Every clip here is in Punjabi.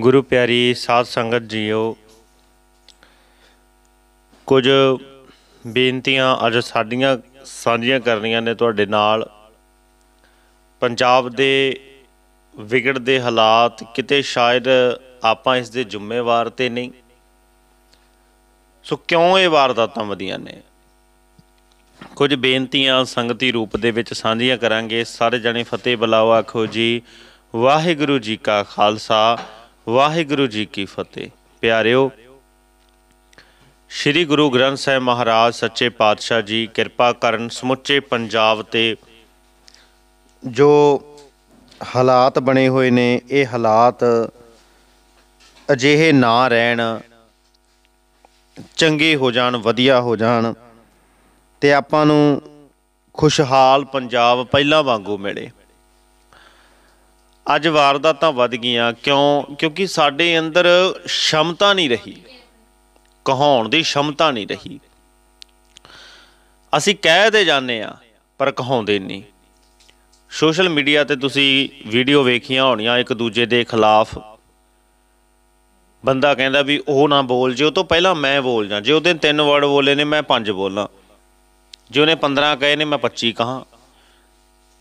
ਗੁਰੂ ਪਿਆਰੀ ਸਾਧ ਸੰਗਤ ਜੀਓ ਕੁਝ ਬੇਨਤੀਆਂ ਅੱਜ ਸਾਡੀਆਂ ਸਾਂਝੀਆਂ ਕਰਨੀਆਂ ਨੇ ਤੁਹਾਡੇ ਨਾਲ ਪੰਜਾਬ ਦੇ ਵਿਗੜਦੇ ਹਾਲਾਤ ਕਿਤੇ ਸ਼ਾਇਦ ਆਪਾਂ ਇਸ ਦੇ ਜ਼ਿੰਮੇਵਾਰ ਤੇ ਨਹੀਂ ਸੋ ਕਿਉਂ ਇਹ ਵਾਰਦਾਤਾਂ ਵਧੀਆਂ ਨੇ ਕੁਝ ਬੇਨਤੀਆਂ ਸੰਗਤੀ ਰੂਪ ਦੇ ਵਿੱਚ ਸਾਂਝੀਆਂ ਕਰਾਂਗੇ ਸਾਰੇ ਜਣੇ ਫਤਿਹ ਬਲਾਵਾ ਖੋਜੀ ਜੀ ਵਾਹਿਗੁਰੂ ਜੀ ਕਾ ਖਾਲਸਾ ਵਾਹਿਗੁਰੂ ਜੀ ਕੀ ਫਤਿਹ ਪਿਆਰਿਓ ਸ੍ਰੀ ਗੁਰੂ ਗ੍ਰੰਥ ਸਾਹਿਬ ਮਹਾਰਾਜ ਸੱਚੇ ਪਾਤਸ਼ਾਹ ਜੀ ਕਿਰਪਾ ਕਰਨ ਸਮੁੱਚੇ ਪੰਜਾਬ ਤੇ ਜੋ ਹਾਲਾਤ ਬਣੇ ਹੋਏ ਨੇ ਇਹ ਹਾਲਾਤ ਅਜਿਹੇ ਨਾ ਰਹਿਣ ਚੰਗੇ ਹੋ ਜਾਣ ਵਧੀਆ ਹੋ ਜਾਣ ਤੇ ਆਪਾਂ ਨੂੰ ਖੁਸ਼ਹਾਲ ਪੰਜਾਬ ਪਹਿਲਾਂ ਵਾਂਗੂ ਮਿਲੇ ਅੱਜ ਵਾਰਦਾਤਾਂ ਵੱਧ ਗਈਆਂ ਕਿਉਂ ਕਿਉਂਕਿ ਸਾਡੇ ਅੰਦਰ ਸ਼ਮਤਾ ਨਹੀਂ ਰਹੀ ਕਹਾਉਣ ਦੀ ਸ਼ਮਤਾ ਨਹੀਂ ਰਹੀ ਅਸੀਂ ਕਹਿ ਦੇ ਜਾਂਦੇ ਆ ਪਰ ਕਹਾਉਂਦੇ ਨਹੀਂ ਸੋਸ਼ਲ ਮੀਡੀਆ ਤੇ ਤੁਸੀਂ ਵੀਡੀਓ ਵੇਖੀਆਂ ਹੋਣੀਆਂ ਇੱਕ ਦੂਜੇ ਦੇ ਖਿਲਾਫ ਬੰਦਾ ਕਹਿੰਦਾ ਵੀ ਉਹ ਨਾ ਬੋਲ ਜੇ ਉਹ ਤੋਂ ਪਹਿਲਾਂ ਮੈਂ ਬੋਲ ਜਾਂ ਜੇ ਉਹਦੇ ਤਿੰਨ ਵਰਡ ਬੋਲੇ ਨੇ ਮੈਂ ਪੰਜ ਬੋਲਾਂ ਜੇ ਉਹਨੇ 15 ਕਹੇ ਨੇ ਮੈਂ 25 ਕਹਾ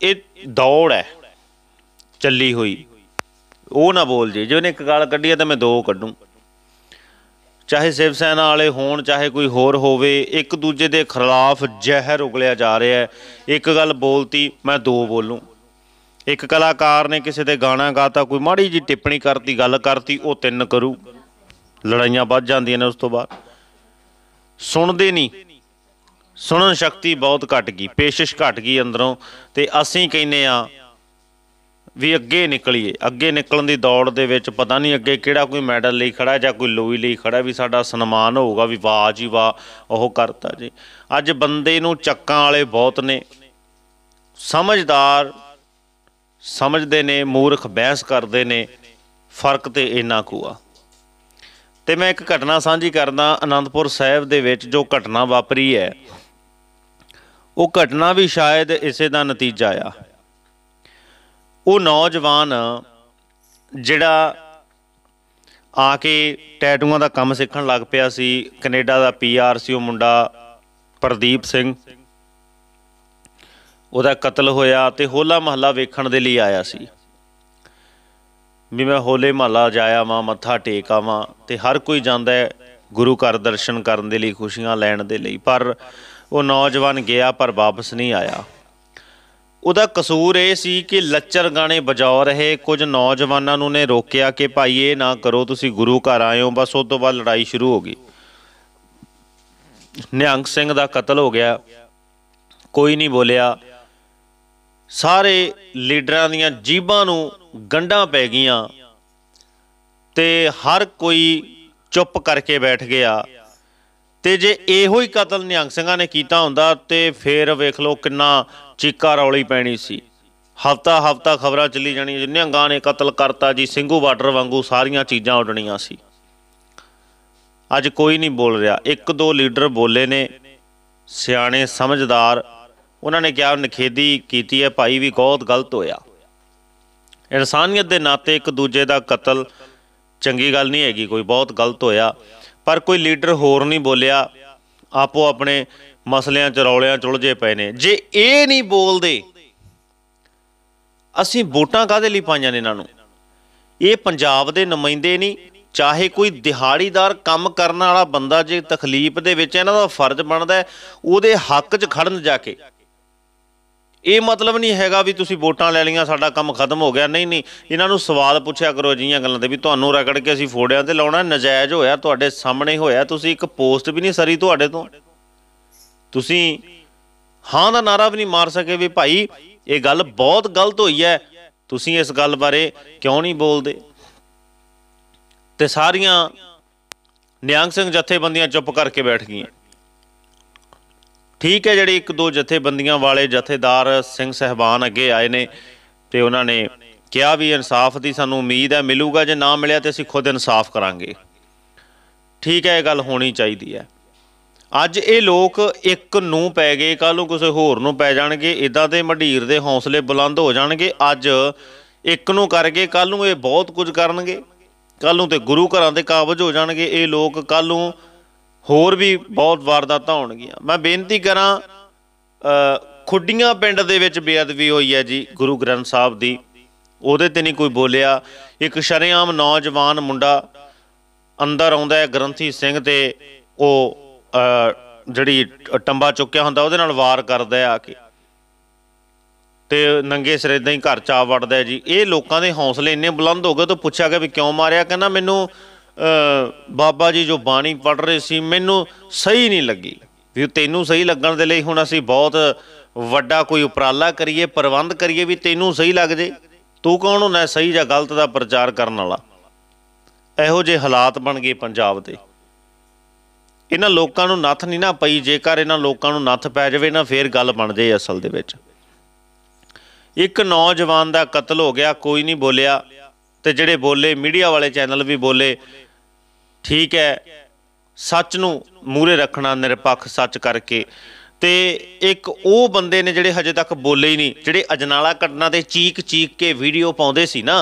ਇਹ ਦੌੜ ਹੈ ਚੱਲੀ ਹੋਈ ਉਹ ਨਾ ਬੋਲ ਜੇ ਜੇ ਉਹਨੇ ਇੱਕ ਗਾਲ ਕੱਢੀ ਆ ਤਾਂ ਮੈਂ ਦੋ ਕੱਢੂੰ ਚਾਹੇ ਸੇਵ ਸੈਨਾ ਵਾਲੇ ਹੋਣ ਚਾਹੇ ਕੋਈ ਹੋਰ ਹੋਵੇ ਇੱਕ ਦੂਜੇ ਦੇ ਖਿਲਾਫ ਜ਼ਹਿਰ ਉਗਲਿਆ ਜਾ ਰਿਹਾ ਹੈ ਇੱਕ ਗੱਲ ਬੋਲਤੀ ਮੈਂ ਦੋ ਬੋਲੂੰ ਇੱਕ ਕਲਾਕਾਰ ਨੇ ਕਿਸੇ ਦੇ ਗਾਣਾ ਗਾਤਾ ਕੋਈ ਮਾੜੀ ਜੀ ਟਿੱਪਣੀ ਕਰਤੀ ਗੱਲ ਕਰਤੀ ਉਹ ਤਿੰਨ ਕਰੂ ਲੜਾਈਆਂ ਵੱਧ ਜਾਂਦੀਆਂ ਨੇ ਉਸ ਤੋਂ ਬਾਅਦ ਸੁਣਦੇ ਨਹੀਂ ਸੁਣਨ ਸ਼ਕਤੀ ਬਹੁਤ ਘਟ ਗਈ ਪੇਸ਼ਿਸ਼ ਘਟ ਗਈ ਅੰਦਰੋਂ ਤੇ ਅਸੀਂ ਕਹਿੰਨੇ ਆ ਵੀ ਅੱਗੇ ਨਿਕਲੀਏ ਅੱਗੇ ਨਿਕਲਣ ਦੀ ਦੌੜ ਦੇ ਵਿੱਚ ਪਤਾ ਨਹੀਂ ਅੱਗੇ ਕਿਹੜਾ ਕੋਈ ਮੈਡਲ ਲਈ ਖੜਾ ਜਾਂ ਕੋਈ ਲੋਈ ਲਈ ਖੜਾ ਵੀ ਸਾਡਾ ਸਨਮਾਨ ਹੋਊਗਾ ਵੀ ਵਾਹ ਜੀ ਵਾਹ ਉਹ ਕਰਤਾ ਜੀ ਅੱਜ ਬੰਦੇ ਨੂੰ ਚੱਕਾਂ ਵਾਲੇ ਬਹੁਤ ਨੇ ਸਮਝਦਾਰ ਸਮਝਦੇ ਨੇ ਮੂਰਖ ਬਹਿਸ ਕਰਦੇ ਨੇ ਫਰਕ ਤੇ ਇੰਨਾ ਕੁਆ ਤੇ ਮੈਂ ਇੱਕ ਘਟਨਾ ਸਾਂਝੀ ਕਰਦਾ ਆਨੰਦਪੁਰ ਸਾਹਿਬ ਦੇ ਵਿੱਚ ਜੋ ਘਟਨਾ ਵਾਪਰੀ ਹੈ ਉਹ ਘਟਨਾ ਵੀ ਸ਼ਾਇਦ ਇਸੇ ਦਾ ਨਤੀਜਾ ਆ ਉਹ ਨੌਜਵਾਨ ਜਿਹੜਾ ਆ ਕੇ ਟੈਟੂਆਂ ਦਾ ਕੰਮ ਸਿੱਖਣ ਲੱਗ ਪਿਆ ਸੀ ਕੈਨੇਡਾ ਦਾ ਪੀਆਰ ਸੀ ਉਹ ਮੁੰਡਾ ਪ੍ਰਦੀਪ ਸਿੰਘ ਉਹਦਾ ਕਤਲ ਹੋਇਆ ਤੇ ਹੋਲਾ ਮਹੱਲਾ ਵੇਖਣ ਦੇ ਲਈ ਆਇਆ ਸੀ ਵੀ ਮੈਂ ਹੋਲੇ ਮਹੱਲਾ ਜਾਇਆ ਮਾਂ ਮੱਥਾ ਟੇਕ ਆਵਾਂ ਤੇ ਹਰ ਕੋਈ ਜਾਂਦਾ ਹੈ ਗੁਰੂ ਘਰ ਦਰਸ਼ਨ ਕਰਨ ਦੇ ਲਈ ਖੁਸ਼ੀਆਂ ਲੈਣ ਦੇ ਲਈ ਪਰ ਉਹ ਨੌਜਵਾਨ ਗਿਆ ਪਰ ਵਾਪਸ ਨਹੀਂ ਆਇਆ ਉਹਦਾ ਕਸੂਰ ਇਹ ਸੀ ਕਿ ਲੱਚਰ ਗਾਣੇ ਵਜਾਉ ਰਹੇ ਕੁਝ ਨੌਜਵਾਨਾਂ ਨੂੰ ਨੇ ਰੋਕਿਆ ਕਿ ਭਾਈ ਇਹ ਨਾ ਕਰੋ ਤੁਸੀਂ ਗੁਰੂ ਘਰ ਆਏ ਹੋ ਬਸ ਉਸ ਤੋਂ ਬਾਅਦ ਲੜਾਈ ਸ਼ੁਰੂ ਹੋ ਗਈ ਨਿਹੰਗ ਸਿੰਘ ਦਾ ਕਤਲ ਹੋ ਗਿਆ ਕੋਈ ਨਹੀਂ ਬੋਲਿਆ ਸਾਰੇ ਲੀਡਰਾਂ ਦੀਆਂ ਜੀਬਾਂ ਨੂੰ ਗੰਡਾਂ ਪੈ ਗਈਆਂ ਤੇ ਹਰ ਕੋਈ ਚੁੱਪ ਕਰਕੇ ਬੈਠ ਗਿਆ ਤੇ ਜੇ ਇਹੋ ਹੀ ਕਤਲ ਨਿਹੰਗ ਸਿੰਘਾਂ ਨੇ ਕੀਤਾ ਹੁੰਦਾ ਤੇ ਫੇਰ ਵੇਖ ਲਓ ਕਿੰਨਾ ਚੀਕਾ ਰੌਲੀ ਪੈਣੀ ਸੀ ਹਫਤਾ ਹਫਤਾ ਖਬਰਾਂ ਚੱਲੀ ਜਾਣੀ ਜੀ ਨਿਹੰਗਾਂ ਨੇ ਕਤਲ ਕਰਤਾ ਜੀ ਸਿੰਘੂ ਬਾਰਡਰ ਵਾਂਗੂ ਸਾਰੀਆਂ ਚੀਜ਼ਾਂ ਉੱਡਣੀਆਂ ਸੀ ਅੱਜ ਕੋਈ ਨਹੀਂ ਬੋਲ ਰਿਹਾ ਇੱਕ ਦੋ ਲੀਡਰ ਬੋਲੇ ਨੇ ਸਿਆਣੇ ਸਮਝਦਾਰ ਉਹਨਾਂ ਨੇ ਕਿਹਾ ਨਖੇਦੀ ਕੀਤੀ ਹੈ ਭਾਈ ਵੀ ਬਹੁਤ ਗਲਤ ਹੋਇਆ ਇਨਸਾਨੀਅਤ ਦੇ ਨਾਤੇ ਇੱਕ ਦੂਜੇ ਦਾ ਕਤਲ ਚੰਗੀ ਗੱਲ ਨਹੀਂ ਹੈਗੀ ਕੋਈ ਬਹੁਤ ਗਲਤ ਹੋਇਆ ਪਰ ਕੋਈ ਲੀਡਰ ਹੋਰ ਨਹੀਂ ਬੋਲਿਆ ਆਪੋ ਆਪਣੇ ਮਸਲਿਆਂ ਚ ਰੌਲਿਆਂ ਚ ਉਲਝੇ ਪਏ ਨੇ ਜੇ ਇਹ ਨਹੀਂ ਬੋਲਦੇ ਅਸੀਂ ਵੋਟਾਂ ਕਾਦੇ ਲਈ ਪਾਈਆਂ ਨੇ ਇਹਨਾਂ ਨੂੰ ਇਹ ਪੰਜਾਬ ਦੇ ਨੁਮਾਇੰਦੇ ਨਹੀਂ ਚਾਹੇ ਕੋਈ ਦਿਹਾੜੀਦਾਰ ਕੰਮ ਕਰਨ ਵਾਲਾ ਬੰਦਾ ਜੇ ਤਖਲੀਫ ਦੇ ਵਿੱਚ ਇਹਨਾਂ ਦਾ ਫਰਜ਼ ਬਣਦਾ ਉਹਦੇ ਹੱਕ 'ਚ ਖੜਨ ਜਾ ਕੇ ਇਹ ਮਤਲਬ ਨਹੀਂ ਹੈਗਾ ਵੀ ਤੁਸੀਂ ਵੋਟਾਂ ਲੈ ਲਈਆਂ ਸਾਡਾ ਕੰਮ ਖਤਮ ਹੋ ਗਿਆ ਨਹੀਂ ਨਹੀਂ ਇਹਨਾਂ ਨੂੰ ਸਵਾਲ ਪੁੱਛਿਆ ਕਰੋ ਜਿਹੀਆਂ ਗੱਲਾਂ ਤੇ ਵੀ ਤੁਹਾਨੂੰ ਰਗੜ ਕੇ ਅਸੀਂ ਫੋੜਿਆਂ ਤੇ ਲਾਉਣਾ ਨਜਾਇਜ਼ ਹੋਇਆ ਤੁਹਾਡੇ ਸਾਹਮਣੇ ਹੋਇਆ ਤੁਸੀਂ ਇੱਕ ਪੋਸਟ ਵੀ ਨਹੀਂ ਸਰੀ ਤੁਹਾਡੇ ਤੋਂ ਤੁਸੀਂ ਹਾਂ ਦਾ ਨਾਰਾ ਵੀ ਨਹੀਂ ਮਾਰ ਸਕੇ ਵੀ ਭਾਈ ਇਹ ਗੱਲ ਬਹੁਤ ਗਲਤ ਹੋਈ ਹੈ ਤੁਸੀਂ ਇਸ ਗੱਲ ਬਾਰੇ ਕਿਉਂ ਨਹੀਂ ਬੋਲਦੇ ਤੇ ਸਾਰੀਆਂ ਨਿਆਂਗ ਸਿੰਘ ਜਥੇਬੰਦੀਆਂ ਚੁੱਪ ਕਰਕੇ ਬੈਠ ਗਈਆਂ ਠੀਕ ਹੈ ਜਿਹੜੇ ਇੱਕ ਦੋ ਜਥੇਬੰਦੀਆਂ ਵਾਲੇ ਜਥੇਦਾਰ ਸਿੰਘ ਸਹਿਬਾਨ ਅੱਗੇ ਆਏ ਨੇ ਤੇ ਉਹਨਾਂ ਨੇ ਕਿਹਾ ਵੀ ਇਨਸਾਫ ਦੀ ਸਾਨੂੰ ਉਮੀਦ ਹੈ ਮਿਲੂਗਾ ਜੇ ਨਾ ਮਿਲਿਆ ਤੇ ਅਸੀਂ ਖੁਦ ਇਨਸਾਫ ਕਰਾਂਗੇ ਠੀਕ ਹੈ ਇਹ ਗੱਲ ਹੋਣੀ ਚਾਹੀਦੀ ਹੈ ਅੱਜ ਇਹ ਲੋਕ ਇੱਕ ਨੂੰ ਪੈ ਗਏ ਕੱਲ ਨੂੰ ਕਿਸੇ ਹੋਰ ਨੂੰ ਪੈ ਜਾਣਗੇ ਇਦਾਂ ਦੇ ਮਢੀਰ ਦੇ ਹੌਸਲੇ ਬੁਲੰਦ ਹੋ ਜਾਣਗੇ ਅੱਜ ਇੱਕ ਨੂੰ ਕਰਕੇ ਕੱਲ ਨੂੰ ਇਹ ਬਹੁਤ ਕੁਝ ਕਰਨਗੇ ਕੱਲ ਨੂੰ ਤੇ ਗੁਰੂ ਘਰਾਂ ਦੇ ਕਾਬਜ ਹੋ ਜਾਣਗੇ ਇਹ ਲੋਕ ਕੱਲ ਨੂੰ ਹੋਰ ਵੀ ਬਹੁਤ ਵਾਰਦਾਤਾਂ ਹੋਣਗੀਆਂ ਮੈਂ ਬੇਨਤੀ ਕਰਾਂ ਖੁੱਡੀਆਂ ਪਿੰਡ ਦੇ ਵਿੱਚ ਬੇਅਦਬੀ ਹੋਈ ਹੈ ਜੀ ਗੁਰੂ ਗ੍ਰੰਥ ਸਾਹਿਬ ਦੀ ਉਹਦੇ ਤੇ ਨਹੀਂ ਕੋਈ ਬੋਲਿਆ ਇੱਕ ਸ਼ਰਿਆਮ ਨੌਜਵਾਨ ਮੁੰਡਾ ਅੰਦਰ ਆਉਂਦਾ ਹੈ ਗ੍ਰੰਥੀ ਸਿੰਘ ਤੇ ਉਹ ਜਿਹੜੀ ਟੰਬਾ ਚੁੱਕਿਆ ਹੁੰਦਾ ਉਹਦੇ ਨਾਲ ਵਾਰ ਕਰਦਾ ਹੈ ਆ ਕੇ ਤੇ ਨੰਗੇ ਸਿਰ ਇਦਾਂ ਹੀ ਘਰ ਚਾਵੜਦਾ ਜੀ ਇਹ ਲੋਕਾਂ ਦੇ ਹੌਸਲੇ ਇੰਨੇ ਬੁਲੰਦ ਹੋ ਗਏ ਤਾਂ ਪੁੱਛਿਆ ਗਿਆ ਵੀ ਕਿਉਂ ਮਾਰਿਆ ਕਹਿੰਦਾ ਮੈਨੂੰ ਬਾਬਾ ਜੀ ਜੋ ਬਾਣੀ ਪੜ ਰਹੇ ਸੀ ਮੈਨੂੰ ਸਹੀ ਨਹੀਂ ਲੱਗੀ ਵੀ ਤੈਨੂੰ ਸਹੀ ਲੱਗਣ ਦੇ ਲਈ ਹੁਣ ਅਸੀਂ ਬਹੁਤ ਵੱਡਾ ਕੋਈ ਉਪਰਾਲਾ ਕਰੀਏ ਪ੍ਰਬੰਧ ਕਰੀਏ ਵੀ ਤੈਨੂੰ ਸਹੀ ਲੱਗ ਜੇ ਤੂੰ ਕੌਣ ਹੁੰਦਾ ਸਹੀ ਜਾਂ ਗਲਤ ਦਾ ਪ੍ਰਚਾਰ ਕਰਨ ਵਾਲਾ ਇਹੋ ਜੇ ਹਾਲਾਤ ਬਣ ਗਏ ਪੰਜਾਬ ਦੇ ਇਹਨਾਂ ਲੋਕਾਂ ਨੂੰ ਨੱਥ ਨਹੀਂ ਨਾ ਪਈ ਜੇਕਰ ਇਹਨਾਂ ਲੋਕਾਂ ਨੂੰ ਨੱਥ ਪੈ ਜਾਵੇ ਨਾ ਫੇਰ ਗੱਲ ਬਣ ਜੇ ਅਸਲ ਦੇ ਵਿੱਚ ਇੱਕ ਨੌਜਵਾਨ ਦਾ ਕਤਲ ਹੋ ਗਿਆ ਕੋਈ ਨਹੀਂ ਬੋਲਿਆ ਤੇ ਜਿਹੜੇ ਬੋਲੇ ਮੀਡੀਆ ਵਾਲੇ ਚੈਨਲ ਵੀ ਬੋਲੇ ਠੀਕ ਹੈ ਸੱਚ ਨੂੰ ਮੂਰੇ ਰੱਖਣਾ ਨਿਰਪੱਖ ਸੱਚ ਕਰਕੇ ਤੇ ਇੱਕ ਉਹ ਬੰਦੇ ਨੇ ਜਿਹੜੇ ਹਜੇ ਤੱਕ ਬੋਲੇ ਹੀ ਨਹੀਂ ਜਿਹੜੇ ਅਜਨਾਲਾ ਘਟਨਾ ਤੇ ਚੀਕ ਚੀਕ ਕੇ ਵੀਡੀਓ ਪਾਉਂਦੇ ਸੀ ਨਾ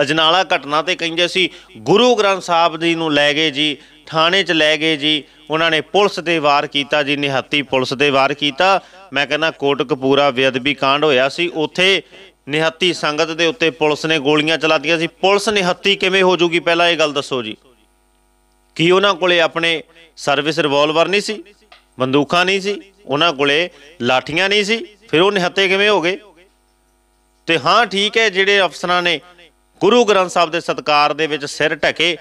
ਅਜਨਾਲਾ ਘਟਨਾ ਤੇ ਕਹਿੰਦੇ ਸੀ ਗੁਰੂ ਗ੍ਰੰਥ ਸਾਹਿਬ ਜੀ ਨੂੰ ਲੈ ਗਏ ਜੀ ਥਾਣੇ 'ਚ ਲੈ ਗਏ ਜੀ ਉਹਨਾਂ ਨੇ ਪੁਲਿਸ ਦੇ ਵਾਰ ਕੀਤਾ ਜੀ ਨਿਹੱਤੀ ਪੁਲਿਸ ਦੇ ਵਾਰ ਕੀਤਾ ਮੈਂ ਕਹਿੰਦਾ ਕੋਟਕਪੂਰਾ ਵਿਅਦਬੀ ਕਾਂਡ ਹੋਇਆ ਸੀ ਉੱਥੇ ਨਿਹੱਤੀ ਸੰਗਤ ਦੇ ਉੱਤੇ ਪੁਲਿਸ ਨੇ ਗੋਲੀਆਂ ਚਲਾਤੀਆਂ ਸੀ ਪੁਲਿਸ ਨਿਹੱਤੀ ਕਿਵੇਂ ਹੋ ਜੂਗੀ ਪਹਿਲਾਂ ਇਹ ਗੱਲ ਦੱਸੋ ਜੀ ਕੀ ਉਹਨਾਂ ਕੋਲੇ ਆਪਣੇ ਸਰਵਿਸ ਰਿਵਾਲਵਰ ਨਹੀਂ ਸੀ ਬੰਦੂਕਾਂ ਨਹੀਂ ਸੀ ਉਹਨਾਂ ਕੋਲੇ ਲਾਠੀਆਂ ਨਹੀਂ ਸੀ ਫਿਰ ਉਹ ਨਿਹੱਤੇ ਕਿਵੇਂ ਹੋ ਗਏ ਤੇ ਹਾਂ ਠੀਕ ਹੈ ਜਿਹੜੇ ਅਫਸਰਾਂ ਨੇ ਗੁਰੂ ਗ੍ਰੰਥ ਸਾਹਿਬ ਦੇ ਸਤਕਾਰ ਦੇ ਵਿੱਚ ਸਿਰ ਢਕੇ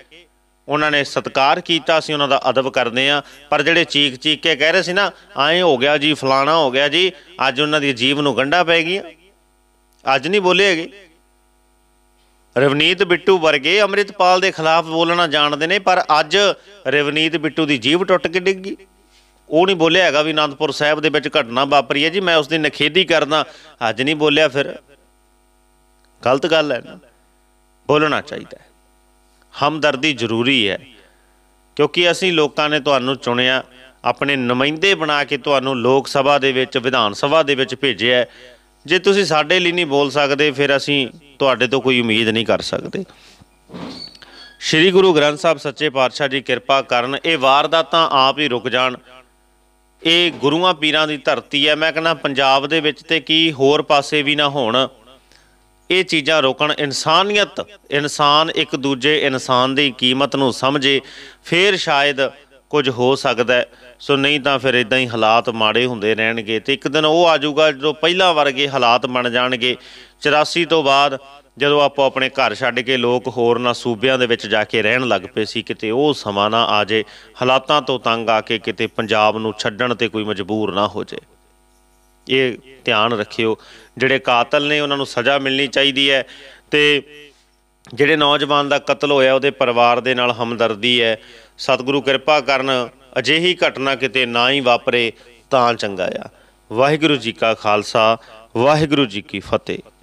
ਉਹਨਾਂ ਨੇ ਸਤਕਾਰ ਕੀਤਾ ਸੀ ਉਹਨਾਂ ਦਾ ਅਦਬ ਕਰਦੇ ਆ ਪਰ ਜਿਹੜੇ ਚੀਖ ਚੀਕ ਕੇ ਕਹਿ ਰਹੇ ਸੀ ਨਾ ਐਂ ਹੋ ਗਿਆ ਜੀ ਫਲਾਣਾ ਹੋ ਗਿਆ ਜੀ ਅੱਜ ਉਹਨਾਂ ਦੀ ਜੀਵ ਨੂੰ ਗੰਡਾ ਪੈ ਗਈ ਅੱਜ ਨਹੀਂ ਬੋਲੇ ਹੈਗੇ ਰਵਨੀਤ ਬਿੱਟੂ ਵਰਗੇ ਅਮਰਿਤਪਾਲ ਦੇ ਖਿਲਾਫ ਬੋਲਣਾ ਜਾਣਦੇ ਨੇ ਪਰ ਅੱਜ ਰਵਨੀਤ ਬਿੱਟੂ ਦੀ ਜੀਭ ਟੁੱਟ ਕੇ ਡਿੱਗ ਗਈ ਉਹ ਨਹੀਂ ਬੋਲਿਆ ਹੈਗਾ ਵੀ ਆਨੰਦਪੁਰ ਸਾਹਿਬ ਦੇ ਵਿੱਚ ਘਟਨਾ ਵਾਪਰੀ ਹੈ ਜੀ ਮੈਂ ਉਸ ਦੀ ਨਖੇਦੀ ਕਰਦਾ ਅੱਜ ਨਹੀਂ ਬੋਲਿਆ ਫਿਰ ਗਲਤ ਗੱਲ ਹੈ ਨਾ ਬੋਲਣਾ ਚਾਹੀਦਾ ਹੈ ਹਮਦਰਦੀ ਜ਼ਰੂਰੀ ਹੈ ਕਿਉਂਕਿ ਅਸੀਂ ਲੋਕਾਂ ਨੇ ਤੁਹਾਨੂੰ ਚੁਣਿਆ ਆਪਣੇ ਨੁਮਾਇੰਦੇ ਬਣਾ ਕੇ ਤੁਹਾਨੂੰ ਲੋਕ ਸਭਾ ਦੇ ਵਿੱਚ ਵਿਧਾਨ ਸਭਾ ਦੇ ਵਿੱਚ ਭੇਜਿਆ ਜੇ ਤੁਸੀਂ ਸਾਡੇ ਲਈ ਨਹੀਂ ਬੋਲ ਸਕਦੇ ਫਿਰ ਅਸੀਂ ਤੁਹਾਡੇ ਤੋਂ ਕੋਈ ਉਮੀਦ ਨਹੀਂ ਕਰ ਸਕਦੇ ਸ੍ਰੀ ਗੁਰੂ ਗ੍ਰੰਥ ਸਾਹਿਬ ਸੱਚੇ ਪਾਤਸ਼ਾਹ ਜੀ ਕਿਰਪਾ ਕਰਨ ਇਹ ਵਾਰਦਾਤਾਂ ਆਪ ਹੀ ਰੁਕ ਜਾਣ ਇਹ ਗੁਰੂਆਂ ਪੀਰਾਂ ਦੀ ਧਰਤੀ ਹੈ ਮੈਂ ਕਹਿੰਦਾ ਪੰਜਾਬ ਦੇ ਵਿੱਚ ਤੇ ਕੀ ਹੋਰ ਪਾਸੇ ਵੀ ਨਾ ਹੋਣ ਇਹ ਚੀਜ਼ਾਂ ਰੋਕਣ ਇਨਸਾਨੀਅਤ ਇਨਸਾਨ ਇੱਕ ਦੂਜੇ ਇਨਸਾਨ ਦੀ ਕੀਮਤ ਨੂੰ ਸਮਝੇ ਫਿਰ ਸ਼ਾਇਦ ਕੁਝ ਹੋ ਸਕਦਾ ਹੈ ਸੋ ਨਹੀਂ ਤਾਂ ਫਿਰ ਇਦਾਂ ਹੀ ਹਾਲਾਤ ਮਾੜੇ ਹੁੰਦੇ ਰਹਿਣਗੇ ਤੇ ਇੱਕ ਦਿਨ ਉਹ ਆ ਜਾਊਗਾ ਜਦੋਂ ਪਹਿਲਾ ਵਰਗੇ ਹਾਲਾਤ ਬਣ ਜਾਣਗੇ 84 ਤੋਂ ਬਾਅਦ ਜਦੋਂ ਆਪੋ ਆਪਣੇ ਘਰ ਛੱਡ ਕੇ ਲੋਕ ਹੋਰ ਨਾ ਸੂਬਿਆਂ ਦੇ ਵਿੱਚ ਜਾ ਕੇ ਰਹਿਣ ਲੱਗ ਪਏ ਸੀ ਕਿਤੇ ਉਹ ਸਮਾਂ ਨਾ ਆ ਜੇ ਹਾਲਾਤਾਂ ਤੋਂ ਤੰਗ ਆ ਕੇ ਕਿਤੇ ਪੰਜਾਬ ਨੂੰ ਛੱਡਣ ਤੇ ਕੋਈ ਮਜਬੂਰ ਨਾ ਹੋ ਜੇ ਇਹ ਧਿਆਨ ਰੱਖਿਓ ਜਿਹੜੇ ਕਾਤਲ ਨੇ ਉਹਨਾਂ ਨੂੰ ਸਜ਼ਾ ਮਿਲਣੀ ਚਾਹੀਦੀ ਹੈ ਤੇ ਜਿਹੜੇ ਨੌਜਵਾਨ ਦਾ ਕਤਲ ਹੋਇਆ ਉਹਦੇ ਪਰਿਵਾਰ ਦੇ ਨਾਲ ਹਮਦਰਦੀ ਹੈ ਸਤਿਗੁਰੂ ਕਿਰਪਾ ਕਰਨ ਅਜਿਹੀ ਘਟਨਾ ਕਿਤੇ ਨਾ ਹੀ ਵਾਪਰੇ ਤਾਂ ਚੰਗਾ ਆ ਵਾਹਿਗੁਰੂ ਜੀ ਕਾ ਖਾਲਸਾ ਵਾਹਿਗੁਰੂ ਜੀ ਕੀ ਫਤਿਹ